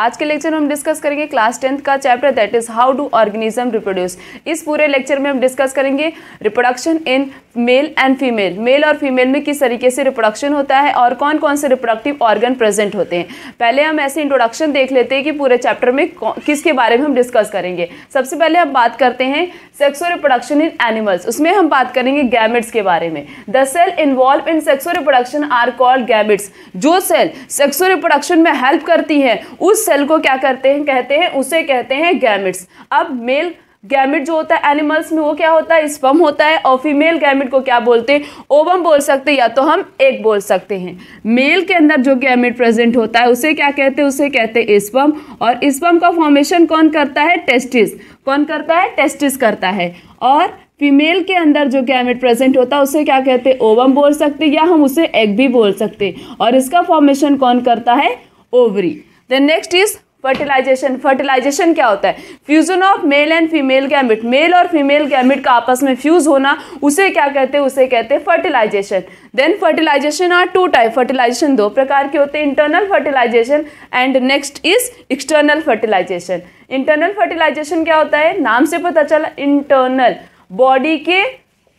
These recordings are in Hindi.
आज के लेक्चर में हम डिस्कस करेंगे क्लास टेंथ का chapter that is how do organism reproduce इस पूरे लेक्चर में हम डिस्कस करेंगे reproduction in male and female male और फीमेल में किस तरीके से रिप्रोडक्शन होता है और कौन कौन से रिप्रोडक्टिव ऑर्गन प्रेजेंट होते हैं पहले हम ऐसे इंट्रोडक्शन देख लेते हैं कि पूरे चैप्टर में किसके बारे में हम डिस्कस करेंगे सबसे पहले हम बात करते हैं सेक्सो रिप्रोडक्शन इन एनिमल्स उसमें हम बात करेंगे गैमिट्स के बारे में the cell involve in sexual reproduction are called gametes जो सेल सेक्सो रिप्रोडक्शन में हेल्प करती है उस सेल को क्या करते हैं कहते हैं उसे कहते हैं गैमिट्स अब मेल गैमिट जो होता है एनिमल्स में वो क्या होता है स्पम होता है और फीमेल गैमिट को क्या बोलते हैं ओवम बोल सकते हैं या तो हम एक बोल सकते हैं मेल के अंदर जो गैमिट प्रेजेंट होता है उसे क्या कहते हैं उसे कहते हैं स्पम और स्पम का फॉर्मेशन कौन करता है टेस्टिस कौन करता है टेस्टिस करता है और फीमेल के अंदर जो गैमिट प्रेजेंट होता है उसे क्या कहते हैं ओवम बोल सकते या हम उसे एग भी बोल सकते और इसका फॉर्मेशन कौन करता है ovary then next is fertilisation fertilisation क्या होता है fusion of male and female gamete male और फीमेल गैमिट का आपस में फ्यूज होना उसे क्या कहते हैं उसे कहते हैं fertilisation then fertilisation are two type fertilisation दो प्रकार के होते हैं internal fertilisation and next is external fertilisation internal fertilisation क्या होता है नाम से पता चला इंटरनल बॉडी के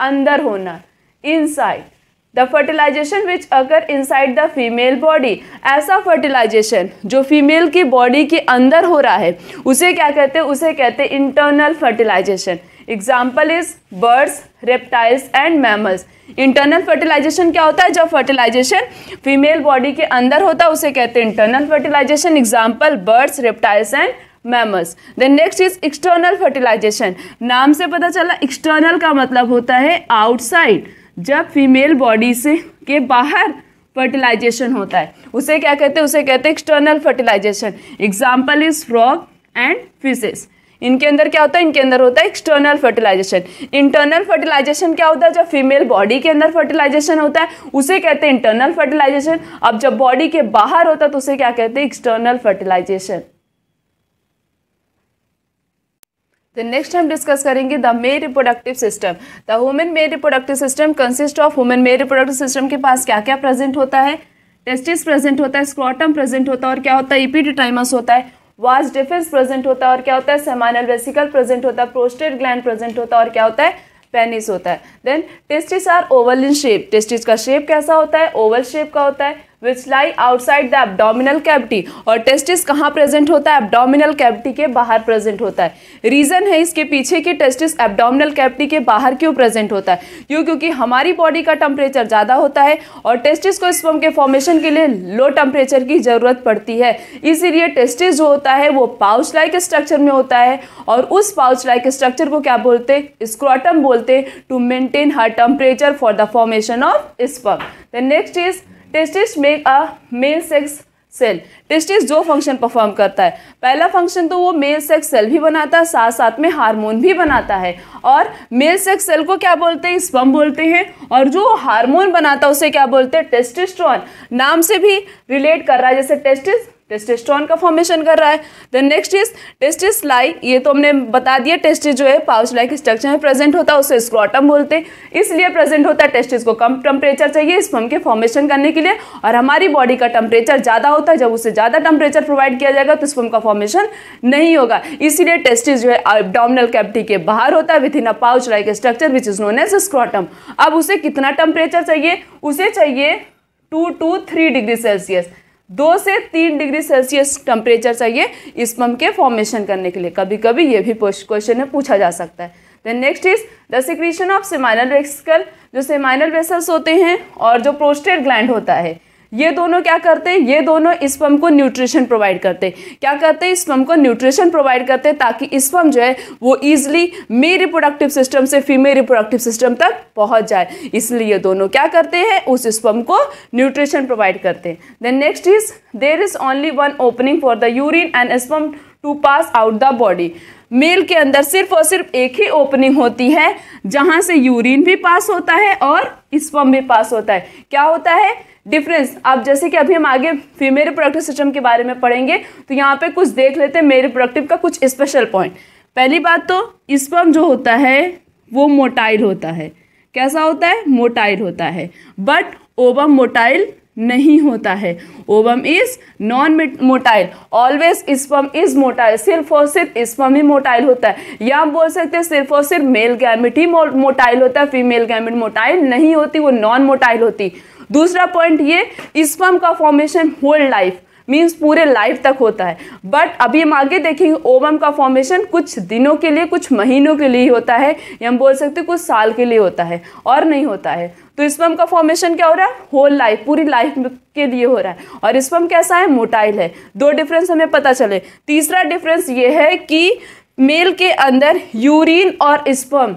अंदर होना inside the fertilisation which occur inside the female body ऐसा फर्टिलाइजेशन जो फीमेल की बॉडी के अंदर हो रहा है उसे क्या कहते हैं उसे कहते हैं internal fertilisation example is birds reptiles and mammals internal fertilisation क्या होता है जब फर्टिलाइजेशन फीमेल बॉडी के अंदर होता है उसे कहते हैं internal fertilisation example birds reptiles and mammals then next is external fertilisation नाम से पता चला एक्सटर्नल का मतलब होता है आउटसाइड जब फीमेल बॉडी से के बाहर फर्टिलाइजेशन होता है उसे क्या कहते हैं उसे कहते हैं external fertilisation example is frog and fishes इनके अंदर क्या होता है इनके अंदर होता है एक्सटर्नल फर्टिलाइजेशन इंटरनल फर्टिलाइजेशन क्या होता है जब फीमेल बॉडी के अंदर फर्टिलाइजेशन होता है उसे कहते हैं इंटरनल फर्टिलाइजेशन अब जब बॉडी के बाहर होता है तो उसे क्या कहते हैं एक्सटर्नल फर्टिलाइजेशन तो नेक्स्ट हम डिस्कस करेंगे the male reproductive system the human male reproductive system consist of human male reproductive system के पास क्या क्या प्रेजेंट होता है टेस्टिस प्रेजेंट होता है स्क्रॉटम प्रेजेंट होता है और क्या होता है इपीडिटाइमस e होता है वास डिफेंस प्रेजेंट होता है और क्या होता है सेमानल वेसिकल प्रेजेंट होता है प्रोस्टेट ग्लैंड प्रेजेंट होता है और क्या होता है पेनिस होता है then testis are oval in shape testis का शेप कैसा होता है ओवल शेप का होता है which lie outside the abdominal cavity और टेस्टिस कहाँ प्रेजेंट होता है एबडोमिनल कैविटी के बाहर प्रेजेंट होता है रीज़न है इसके पीछे कि टेस्टिस एबडोमिनल कैविटी के बाहर क्यों प्रेजेंट होता है क्यों क्योंकि हमारी बॉडी का टेम्परेचर ज़्यादा होता है और टेस्टिस को स्पम के फॉर्मेशन के लिए लो टेम्परेचर की ज़रूरत पड़ती है इसीलिए टेस्टिस जो होता है वो पाउच लाइक स्ट्रक्चर में होता है और उस पाउच लाइक स्ट्रक्चर को क्या बोलते हैं स्क्रॉटम बोलते हैं to maintain her temperature for the formation of sperm the next is testis make a male sex cell testis जो फंक्शन परफॉर्म करता है पहला फंक्शन तो वो मेल सेक्स सेल भी बनाता है साथ साथ में हार्मोन भी बनाता है और मेल सेक्स सेल को क्या बोलते हैं स्पम बोलते हैं और जो हार्मोन बनाता है उसे क्या बोलते हैं टेस्टिस्ट्रॉन नाम से भी रिलेट कर रहा है जैसे टेस्टिस टेस्टेस्ट्रॉन का फॉर्मेशन कर रहा है then next is testis lie ये तो हमने बता दिया टेस्टिस जो है पाउच लाइक स्ट्रक्चर में प्रेजेंट होता है उसे स्क्रॉटम बोलते हैं इसलिए प्रेजेंट होता है टेस्टिस को कम टेम्परेचर चाहिए इस फॉर्म के फॉर्मेशन करने के लिए और हमारी बॉडी का टेम्परेचर ज़्यादा होता है जब उसे ज़्यादा टेम्परेचर प्रोवाइड किया जाएगा तो इस फॉर्म का फॉर्मेशन नहीं होगा इसीलिए टेस्टिस जो है डोमिनल कैप्टी के बाहर होता है with in a pouch like structure which is known as scrotum अब उसे कितना टेम्परेचर चाहिए उसे चाहिए two to three degree Celsius दो से तीन डिग्री सेल्सियस टेम्परेचर चाहिए इस पम्प के फॉर्मेशन करने के लिए कभी कभी ये भी क्वेश्चन में पूछा जा सकता है then next is the secretion of seminal vesicle जो सेमाइनल वेसल्स होते हैं और जो प्रोस्टेट ग्लैंड होता है ये दोनों क्या करते हैं ये दोनों स्पम को न्यूट्रिशन प्रोवाइड करते हैं क्या करते हैं स्पम को न्यूट्रिशन प्रोवाइड करते हैं ताकि स्पम जो है वो ईजिली मेल रिप्रोडक्टिव सिस्टम से फीमेल रिप्रोडक्टिव सिस्टम तक पहुंच जाए इसलिए ये दोनों क्या करते हैं उस स्पम को न्यूट्रिशन प्रोवाइड करते हैं then next is there is only one opening for the urine and sperm to pass out the body male के अंदर सिर्फ और सिर्फ एक ही ओपनिंग होती है जहाँ से यूरिन भी पास होता है और स्पम भी पास होता है क्या होता है डिफरेंस अब जैसे कि अभी हम आगे फीमेल प्रोडक्टिव सिस्टम के बारे में पढ़ेंगे तो यहाँ पे कुछ देख लेते हैं मेल प्रोडक्टिव का कुछ स्पेशल पॉइंट पहली बात तो स्पम जो होता है वो मोटाइल होता है कैसा होता है मोटाइल होता है बट ओवम मोटाइल नहीं होता है ovum is non motile always sperm is motile सिर्फ और सिर्फ स्पम ही मोटाइल होता है या हम बोल सकते हैं सिर्फ और सिर्फ मेल गैमिट ही मोटाइल होता है फीमेल गैमिट मोटाइल नहीं होती वो नॉन मोटाइल होती दूसरा पॉइंट ये स्पम का फॉर्मेशन होल लाइफ मीन्स पूरे लाइफ तक होता है बट अभी हम आगे देखेंगे ओवम का फॉर्मेशन कुछ दिनों के लिए कुछ महीनों के लिए होता है या हम बोल सकते हैं कुछ साल के लिए होता है और नहीं होता है तो स्पम का फॉर्मेशन क्या हो रहा है होल लाइफ पूरी लाइफ के लिए हो रहा है और स्पम कैसा है मोटाइल है दो डिफरेंस हमें पता चले तीसरा डिफरेंस ये है कि मेल के अंदर यूरिन और स्पम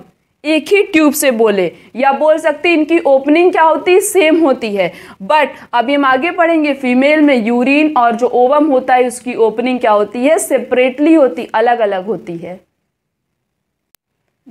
एक ही ट्यूब से बोले या बोल सकते इनकी ओपनिंग क्या होती है सेम होती है बट अभी हम आगे पढ़ेंगे फीमेल में यूरिन और जो ओवम होता है उसकी ओपनिंग क्या होती है सेपरेटली होती अलग अलग होती है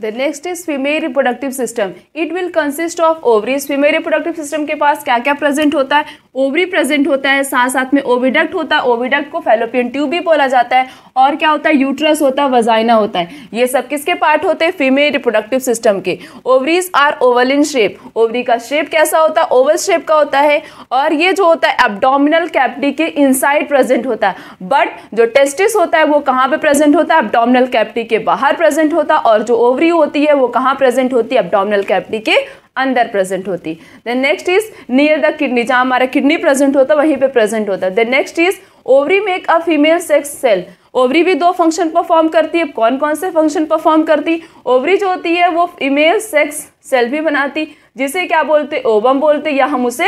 The next is female reproductive system it will consist of ovaries. Female reproductive system के पास क्या क्या प्रेजेंट होता है ओवरी present होता है साथ साथ में ओविडक्ट होता है oviduct को fallopian tube भी बोला जाता है और क्या होता है uterus होता है vagina होता है ये सब किसके पार्ट होते हैं फीमेल reproductive सिस्टम के ovaries are oval in shape ovary का शेप कैसा होता है ओवल शेप का होता है और ये जो होता है abdominal कैप्टी के इनसाइड प्रेजेंट होता है बट जो टेस्टिस होता है वो कहाँ पर प्रेजेंट होता है abdominal कैप्टी के बाहर प्रेजेंट होता है और जो ओवरी थ्री होती है वो कहाँ प्रेजेंट होती है एब्डोमिनल कैविटी के अंदर प्रेजेंट होती then next is near the kidney जहाँ हमारा किडनी प्रेजेंट होता है वहीं पे प्रेजेंट होता है then next is ovary make a female sex cell ovary भी दो फंक्शन परफॉर्म करती है कौन कौन से फंक्शन परफॉर्म करती ओवरी जो होती है वो फीमेल सेक्स सेल भी बनाती जिसे क्या बोलते ओवम बोलते या हम उसे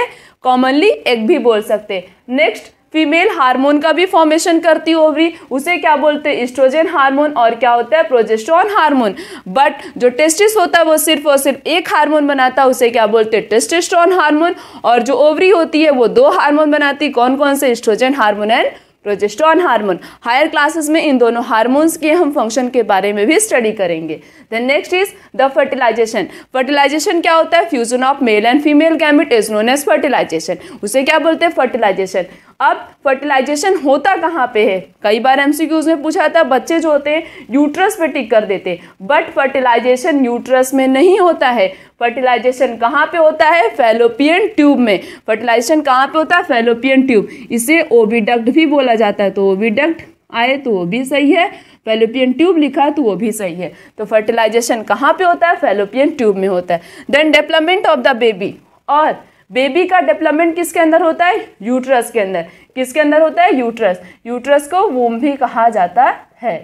कॉमनली एग भी बोल सकते नेक्स्ट फीमेल हार्मोन का भी फॉर्मेशन करती ओवरी उसे क्या बोलते हैं इस्ट्रोजन हार्मोन और क्या होता है प्रोजेस्ट्रॉन हार्मोन बट जो टेस्टिस होता है वो सिर्फ और सिर्फ एक हार्मोन बनाता है उसे क्या बोलते हैं टेस्टेस्ट्रॉन हार्मोन और जो ओवरी होती है वो दो हार्मोन बनाती कौन कौन से oestrogen hormone and progesterone hormone higher classes में इन दोनों हार्मोन्स के हम फंक्शन के बारे में भी स्टडी करेंगे then next is the fertilisation fertilisation क्या होता है fusion of male and female gamete is known as fertilisation उसे क्या बोलते हैं फर्टिलाइजेशन अब फर्टिलाइजेशन होता कहाँ पे है कई बार एमसीक्यूज में पूछा था बच्चे जो होते हैं यूट्रस पे टिक कर देते बट फर्टिलाइजेशन यूट्रस में नहीं होता है फर्टिलाइजेशन कहाँ पे होता है फेलोपियन ट्यूब में फर्टिलाइजेशन कहाँ पे होता है फेलोपियन ट्यूब इसे ओविडक्ट भी बोला जाता है तो ओविडक्ट आए तो वो भी सही है फेलोपियन ट्यूब लिखा तो वो भी सही है तो फर्टिलाइजेशन कहाँ पे होता है फेलोपियन ट्यूब में होता है then development of the baby और बेबी का डेवलपमेंट किसके अंदर होता है यूट्रस के अंदर किसके अंदर होता है यूट्रस यूट्रस को वोम भी कहा जाता है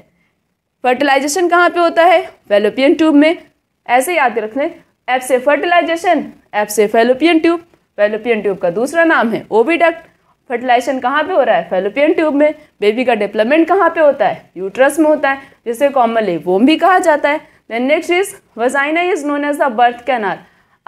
फर्टिलाइजेशन कहाँ पे होता है फेलोपियन ट्यूब में ऐसे याद रखने एफ से फर्टिलाइजेशन एफ से फेलोपियन ट्यूब फेलोपियन ट्यूब का दूसरा नाम है ओविडक्ट फर्टिलाइजेशन कहाँ पे हो रहा है फेलोपियन ट्यूब में बेबी का डेवलपमेंट कहाँ पे होता है यूट्रस में होता है जिसे कॉमनली वोम भी कहा जाता है then next is vagina is known as the birth canal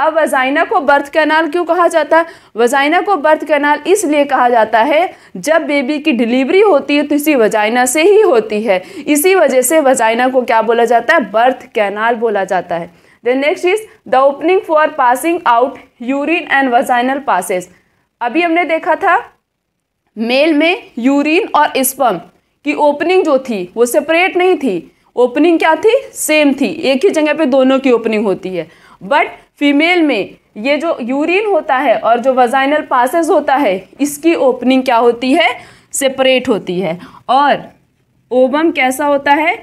अब वजाइना को बर्थ कैनाल क्यों कहा जाता है वजाइना को बर्थ कैनाल इसलिए कहा जाता है जब बेबी की डिलीवरी होती है तो इसी वजाइना से ही होती है इसी वजह से वजाइना को क्या बोला जाता है बर्थ कैनाल बोला जाता है then next is the opening for passing out urine and vaginal passes अभी हमने देखा था मेल में यूरिन और स्पम की ओपनिंग जो थी वो सेपरेट नहीं थी ओपनिंग क्या थी सेम थी एक ही जगह पे दोनों की ओपनिंग होती है बट फीमेल में ये जो यूरिन होता है और जो वजाइनल पासेस होता है इसकी ओपनिंग क्या होती है सेपरेट होती है और ओबम कैसा होता है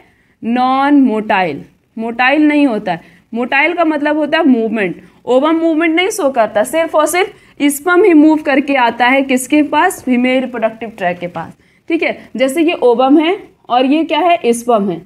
नॉन मोटाइल मोटाइल नहीं होता है मोटाइल का मतलब होता है मूवमेंट ओवम मूवमेंट नहीं शो करता सिर्फ और सिर्फ स्पम ही मूव करके आता है किसके पास फीमेल रिप्रोडक्टिव ट्रैक के पास ठीक है जैसे ये ओवम है और ये क्या है स्पम है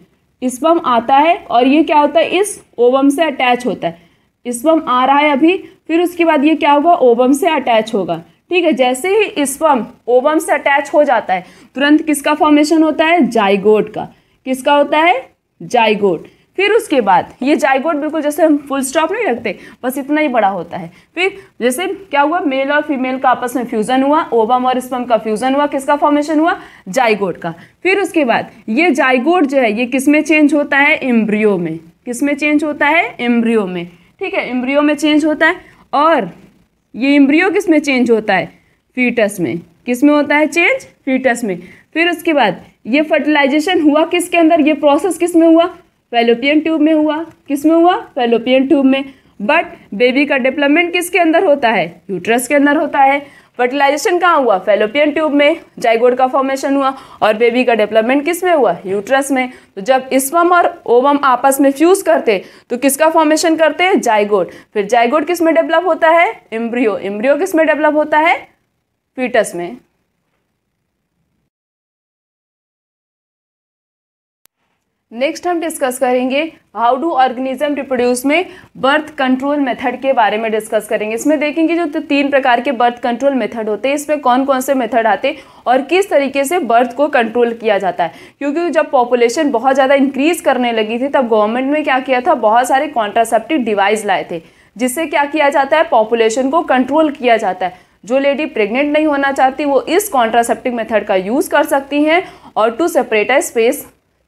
स्पम आता है और ये क्या होता है इस ओवम से अटैच होता है स्पम आ रहा है अभी फिर उसके बाद ये क्या होगा ओवम से अटैच होगा ठीक है जैसे ही स्पम ओवम से अटैच हो जाता है तुरंत किसका फॉर्मेशन होता है जाइगोट का किसका होता है जाइगोट फिर उसके बाद ये जाइगोट बिल्कुल जैसे हम फुल स्टॉप नहीं रखते बस इतना ही बड़ा होता है फिर जैसे क्या हुआ मेल और फीमेल का आपस में फ्यूज़न हुआ ओबम और स्पम का फ्यूज़न हुआ किसका फॉर्मेशन हुआ जाइगोट का फिर उसके बाद ये जाइगोट जो है ये किस में चेंज होता है इम्ब्रियो में किस में चेंज होता है एम्ब्रियो में ठीक है इम्ब्रियो में चेंज होता है और ये इम्ब्रियो किस में चेंज होता है फीटस में किस में होता है चेंज फीटस में फिर उसके बाद ये फर्टिलाइजेशन हुआ किसके अंदर ये प्रोसेस किस में हुआ फेलोपियन ट्यूब में हुआ किस में हुआ फेलोपियन ट्यूब में बट बेबी का डेवलपमेंट किसके अंदर होता है यूट्रस के अंदर होता है फर्टिलाइजेशन कहाँ हुआ फेलोपियन ट्यूब में जाइगोड का फॉर्मेशन हुआ और बेबी का डेवलपमेंट किस में हुआ यूट्रस में तो जब इसवम और ओवम आपस में फ्यूज करते तो किसका फॉर्मेशन करते हैं जाइगोड फिर जाइगोड किस में डेवलप होता है इम्ब्रियो इम्ब्रियो किस में डेवलप होता है फीटस में नेक्स्ट हम डिस्कस करेंगे हाउ डू ऑर्गेनिज्म रिप्रोड्यूस में बर्थ कंट्रोल मेथड के बारे में डिस्कस करेंगे इसमें देखेंगे जो तो तीन प्रकार के बर्थ कंट्रोल मेथड होते हैं इसमें कौन कौन से मेथड आते हैं और किस तरीके से बर्थ को कंट्रोल किया जाता है क्योंकि जब पॉपुलेशन बहुत ज़्यादा इंक्रीज करने लगी थी तब गवर्नमेंट ने क्या किया था बहुत सारे कॉन्ट्रासेप्टिव डिवाइस लाए थे जिससे क्या किया जाता है पॉपुलेशन को कंट्रोल किया जाता है जो लेडी प्रेग्नेंट नहीं होना चाहती वो इस कॉन्ट्रासेप्टिव मेथड का यूज़ कर सकती हैं और to separate a space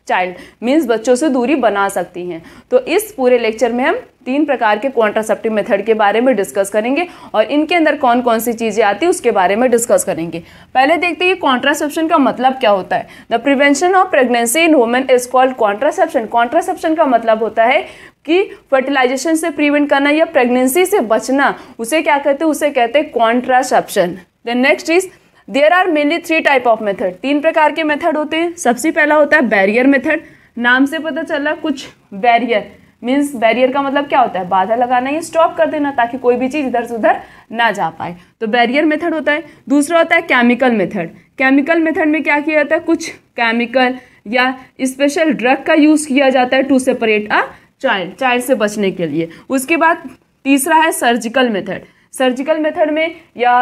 child means बच्चों से दूरी बना सकती हैं तो इस पूरे लेक्चर में हम तीन प्रकार के कॉन्ट्रासेप्टिव मेथड के बारे में डिस्कस करेंगे और इनके अंदर कौन कौन सी चीज़ें आती है उसके बारे में डिस्कस करेंगे पहले देखते हैं कॉन्ट्रासेप्शन का मतलब क्या होता है the prevention of pregnancy in women is called contraception contraception का मतलब होता है कि फर्टिलाइजेशन से प्रिवेंट करना या प्रेगनेंसी से बचना उसे क्या कहते हैं उसे कहते हैं contraception the next is there are mainly three type of method तीन प्रकार के मेथड होते हैं सबसे पहला होता है बैरियर मेथड नाम से पता चला कुछ बैरियर मीन्स बैरियर का मतलब क्या होता है बाधा लगाना या स्टॉप कर देना ताकि कोई भी चीज़ इधर से उधर ना जा पाए तो बैरियर मेथड होता है दूसरा होता है केमिकल मेथड केमिकल मेथड में क्या किया जाता है कुछ केमिकल या स्पेशल ड्रग का यूज़ किया जाता है to separate a child child से बचने के लिए उसके बाद तीसरा है सर्जिकल मेथड सर्जिकल मेथड में या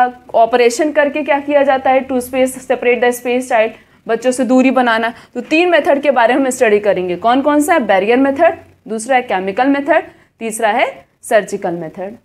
ऑपरेशन करके क्या किया जाता है to space separate the space child बच्चों से दूरी बनाना तो तीन मेथड के बारे में हम स्टडी करेंगे कौन कौन सा है बैरियर मेथड दूसरा है केमिकल मेथड तीसरा है सर्जिकल मेथड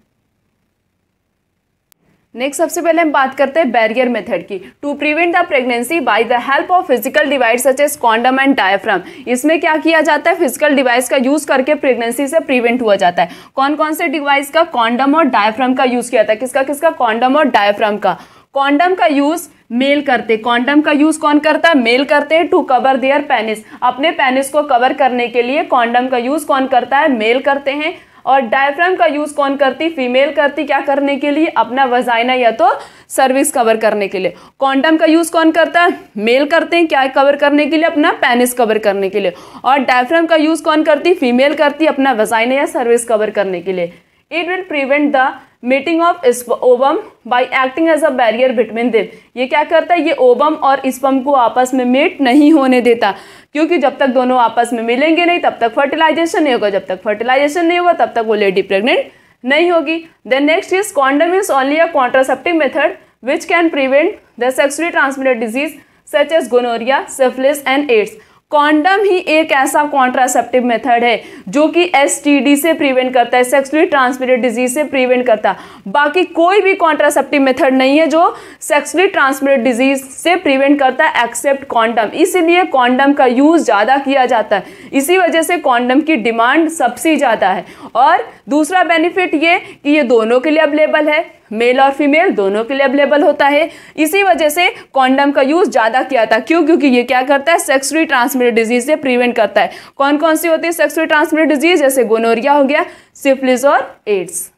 नेक्स्ट सबसे पहले हम बात करते हैं बैरियर मेथड की to prevent the pregnancy by the help of physical device such as condom and diaphragm इसमें क्या किया जाता है फिजिकल डिवाइस का यूज करके प्रेगनेंसी से प्रिवेंट हुआ जाता है कौन कौन से डिवाइस का कॉन्डम और डायफ्राम का यूज किया जाता है किसका किसका कॉन्डम और डायफ्राम का कॉन्डम का यूज मेल करते कॉन्डम का यूज कौन करता है मेल करते हैं टू कवर देयर पेनिस अपने पेनिस को कवर करने के लिए कॉन्डम का यूज कौन करता है मेल करते हैं और डायफ्राम का यूज़ कौन करती फीमेल करती क्या करने के लिए अपना वजाइना या तो सर्विस कवर करने के लिए क्वांटम का यूज़ कौन करता है मेल करते हैं क्या कवर करने के लिए अपना पेनिस कवर करने के लिए और डायफ्राम का यूज़ कौन करती फीमेल करती अपना वजाइना या सर्विस कवर करने के लिए will will the meeting of of ovum by acting as a barrier between them ये क्या करता है ये ओबम और इस्पम को आपस में मेट नहीं होने देता क्योंकि जब तक दोनों आपस में मिलेंगे नहीं तब तक फर्टिलाइजेशन नहीं होगा जब तक फर्टिलाइजेशन नहीं होगा तब तक वो लेडी प्रेग्नेंट नहीं होगी then next is condom is only a contraceptive method which can prevent the sexually transmitted disease such as gonorrhoea syphilis and AIDS condom ही एक ऐसा कॉन्ट्रासेप्टिव मेथड है जो कि एसटीडी से प्रिवेंट करता है सेक्सुअली ट्रांसमिटेड डिजीज से प्रिवेंट करता है बाकी कोई भी कॉन्ट्रासेप्टिव मेथड नहीं है जो सेक्सुअली ट्रांसमिटेड डिजीज से प्रिवेंट करता है एक्सेप्ट कॉन्डम इसीलिए कॉन्डम का यूज़ ज़्यादा किया जाता है इसी वजह से कॉन्डम की डिमांड सबसे ज़्यादा है और दूसरा बेनिफिट ये कि ये दोनों के लिए अवेलेबल है मेल और फीमेल दोनों के लिए अवेलेबल होता है इसी वजह से कॉन्डम का यूज़ ज़्यादा किया था क्यों क्योंकि ये क्या करता है सेक्सुअली ट्रांसमिटेड डिजीज से प्रिवेंट करता है कौन कौन सी होती है सेक्सुअली ट्रांसमिटेड डिजीज जैसे गोनोरिया हो गया सिफिलिस और AIDS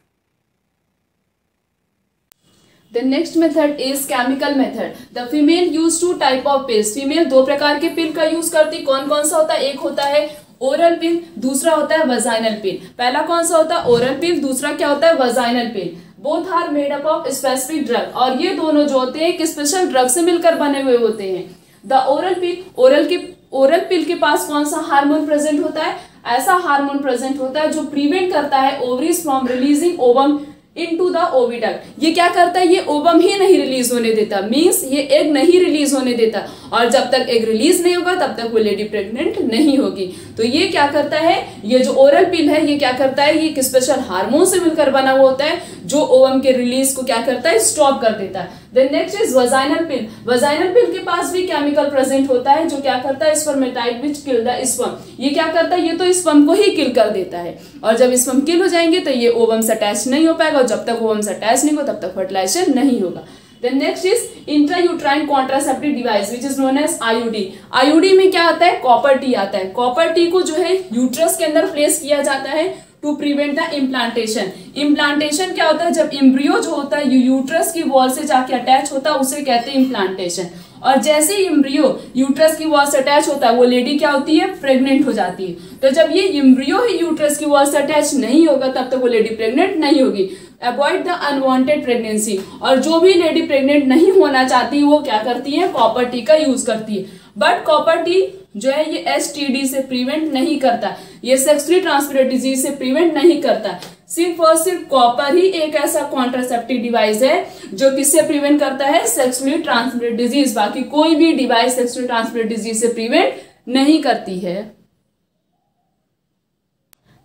The next method is chemical method. The female use two type of pills. Female दो प्रकार के पिल का यूज करती कौन कौन सा होता है एक होता है ओरल पिल दूसरा होता है वजाइनल पिल पहला कौन सा होता है ओरल पिल दूसरा क्या होता है vaginal pill both are made up of specific drug और ये दोनों जो होते हैं एक स्पेशल ड्रग से मिलकर बने हुए होते हैं द ओरल पिल ओरल के ओरल पिल के पास कौन सा हार्मोन प्रेजेंट होता है ऐसा हार्मोन प्रेजेंट होता है जो प्रिवेंट करता है ovaries from releasing ovum into the oviduct ये क्या करता है ये ओबम ही नहीं रिलीज होने देता मीन्स ये एग नहीं रिलीज होने देता और जब तक एग रिलीज नहीं होगा तब तक वो लेडी प्रेगनेंट नहीं होगी तो ये क्या करता है ये जो ओरल पिल है ये क्या करता है ये एक स्पेशल हार्मोन से मिलकर बना हुआ होता है जो ओवम के रिलीज को क्या करता है स्टॉप कर देता है then next is vaginal pill vaginal pill के पास भी केमिकल प्रेजेंट होता है जो क्या करता है स्पर्मेटाइट विच किल द स्पम ये क्या करता है ये तो स्पम को ही किल कर देता है और जब स्पम किल हो जाएंगे तो ये ओवम से अटैच नहीं हो पाएगा और जब तक ओवम से अटैच नहीं हो तब तक फर्टिलाइजेशन नहीं होगा then next is intrauterine contraceptive device which is known as IUD IUD में क्या आता है कॉपर टी आता है कॉपर टी को जो है यूट्रस के अंदर प्लेस किया जाता है to prevent the implantation implantation क्या होता है जब इम्ब्रियो जो होता है यूट्रस की वॉल से जाके अटैच होता है उसे कहते हैं इम्प्लांटेशन और जैसे ही इम्ब्रियो यूट्रस की वॉल से अटैच होता है वो लेडी क्या होती है प्रेग्नेंट हो जाती है तो जब ये इम्ब्रियो ही यूट्रस की वॉल से अटैच नहीं होगा तब तक तो वो लेडी प्रेग्नेंट नहीं होगी अवॉइड द अनवांटेड प्रेगनेंसी और जो भी लेडी प्रेग्नेंट नहीं होना चाहती वो क्या करती है कॉपर टी का यूज करती है बट कॉपर टी जो है ये एस से प्रिवेंट नहीं करता ये सेक्सुअली ट्रांसमिटेड डिजीज से प्रिवेंट नहीं करता सिर्फ और सिर्फ कॉपर ही एक ऐसा कॉन्ट्रासेप्टिव डिवाइस है जो किससे प्रिवेंट करता है सेक्सुअली ट्रांसमिटेड डिजीज बाकी कोई भी डिवाइस सेक्सुअली ट्रांसमिटेड डिजीज से प्रिवेंट नहीं करती है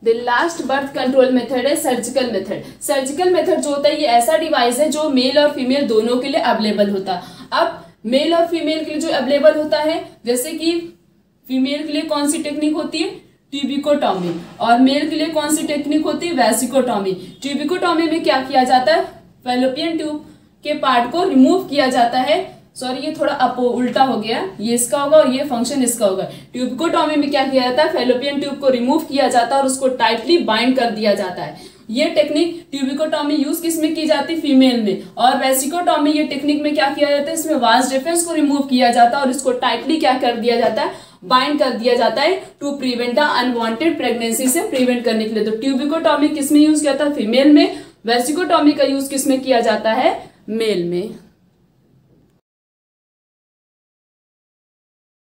the last birth control method है सर्जिकल मेथड सर्जिकल मेथड जो होता है ये ऐसा डिवाइस है जो मेल और फीमेल दोनों के लिए अवेलेबल होता अब मेल और फीमेल के लिए जो अवेलेबल होता है जैसे कि फीमेल के लिए कौन सी टेक्निक होती है ट्यूबिकोटॉमी और मेल के लिए कौन सी टेक्निक होती है वैसिकोटॉमी ट्यूबिकोटॉमी में क्या किया जाता है फेलोपियन ट्यूब के पार्ट को रिमूव किया जाता है सॉरी ये थोड़ा अपो उल्टा हो गया ये इसका होगा और ये फंक्शन इसका होगा ट्यूबिकोटॉमी में क्या किया जाता है फेलोपियन ट्यूब को रिमूव किया जाता है और उसको टाइटली बाइंड कर दिया जाता है ये टेक्निक ट्यूबिकोटॉमी यूज किस में की जाती है फीमेल में और वैसिकोटॉमी ये टेक्निक में क्या किया जाता है इसमें वास डिफेंस को रिमूव किया जाता है और इसको टाइटली क्या कर दिया जाता है बाइंड कर दिया जाता है to prevent the unwanted pregnancy से प्रिवेंट करने के लिए तो ट्यूबिकोटॉमी किसमें यूज किया था फीमेल में वेस्टिकोटॉमी का यूज किसमें किया जाता है मेल में